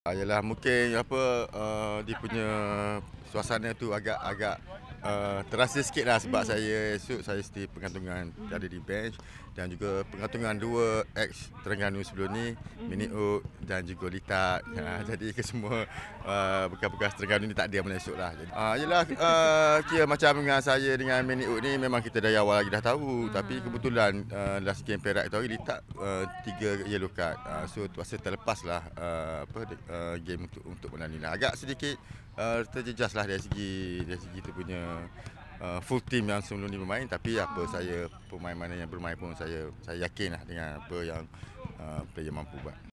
Ayolah mungkin apa uh, dia punya suasana tu agak agak uh, terasa sikit lah sebab mm. saya esok saya setiap pengantungan mm. ada di bench dan juga pengantungan dua ex Terengganu sebelum ni mm. Mini Oak dan juga Lita yeah. Hmm. Ha, uh, jadi ke semua uh, bekas-bekas Terengganu ni tak ada mana esok lah jadi, uh, yelah uh, kira macam dengan saya dengan Mini Oak ni memang kita dari awal lagi dah tahu mm. tapi kebetulan uh, last game Perak tu Lita uh, tiga yellow card uh, so tu terlepas lah uh, apa uh, game untuk untuk menang ni lah. agak sedikit uh, eh, terjejas lah dari segi dari segi tu punya uh, full team yang sebelum ni bermain tapi apa saya pemain mana yang bermain pun saya saya yakin lah dengan apa yang uh, player mampu buat.